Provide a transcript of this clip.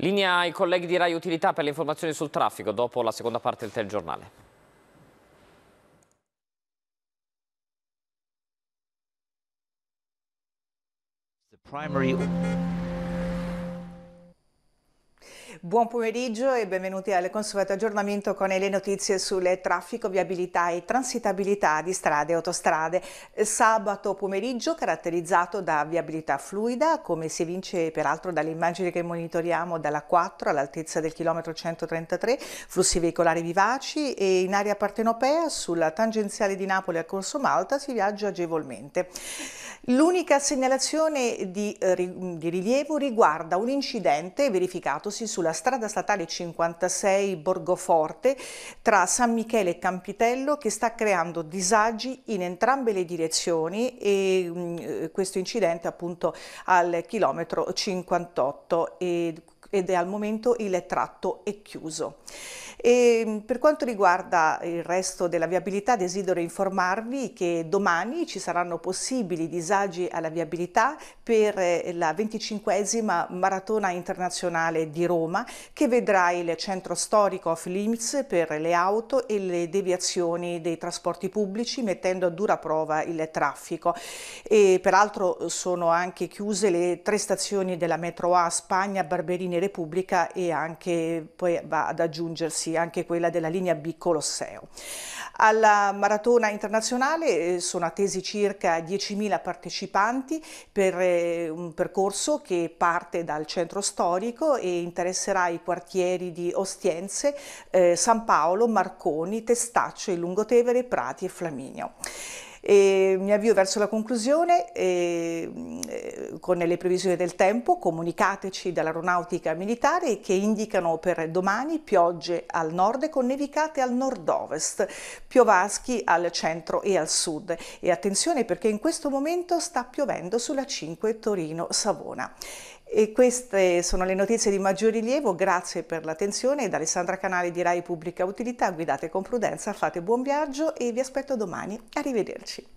Linea ai colleghi di Rai Utilità per le informazioni sul traffico dopo la seconda parte del telegiornale. primary... Buon pomeriggio e benvenuti al consueto aggiornamento con le notizie sul traffico, viabilità e transitabilità di strade e autostrade. Sabato pomeriggio caratterizzato da viabilità fluida, come si evince peraltro dalle immagini che monitoriamo dalla 4 all'altezza del chilometro 133, flussi veicolari vivaci e in area partenopea sulla tangenziale di Napoli al Corso Malta si viaggia agevolmente. L'unica segnalazione di, eh, di, rilievo riguarda un incidente verificatosi sulla strada statale 56 Borgoforte tra San Michele e Campitello che sta creando disagi in entrambe le direzioni e mh, mm, eh, questo incidente appunto al chilometro 58 ed, ed al momento il tratto è chiuso. E ehm, per quanto riguarda il resto della viabilità desidero informarvi che domani ci saranno possibili disagi alla viabilità per eh, la 25esima Maratona Internazionale di Roma che vedrà il centro storico off limits per le auto e le deviazioni dei trasporti pubblici mettendo a dura prova il traffico. E peraltro sono anche chiuse le tre stazioni della metro A Spagna, Barberini Repubblica e anche poi va ad aggiungersi ragazzi, anche quella della linea B Colosseo. Alla maratona internazionale eh, sono attesi circa 10.000 partecipanti per eh, un percorso che parte dal centro storico e interesserà i quartieri di Ostiense, eh, San Paolo, Marconi, Testaccio e Lungotevere, Prati e Flaminio. E mi avvio verso la conclusione e, eh, con le previsioni del tempo, comunicateci dall'aeronautica militare che indicano per domani piogge al nord con nevicate al nord-ovest, piovaschi al centro e al sud. E attenzione perché in questo momento sta piovendo sulla 5 Torino-Savona. E queste sono le notizie di maggior rilievo, grazie per l'attenzione. Da Alessandra Canale di Rai Pubblica Utilità, guidate con prudenza, fate buon viaggio e vi aspetto domani. Arrivederci.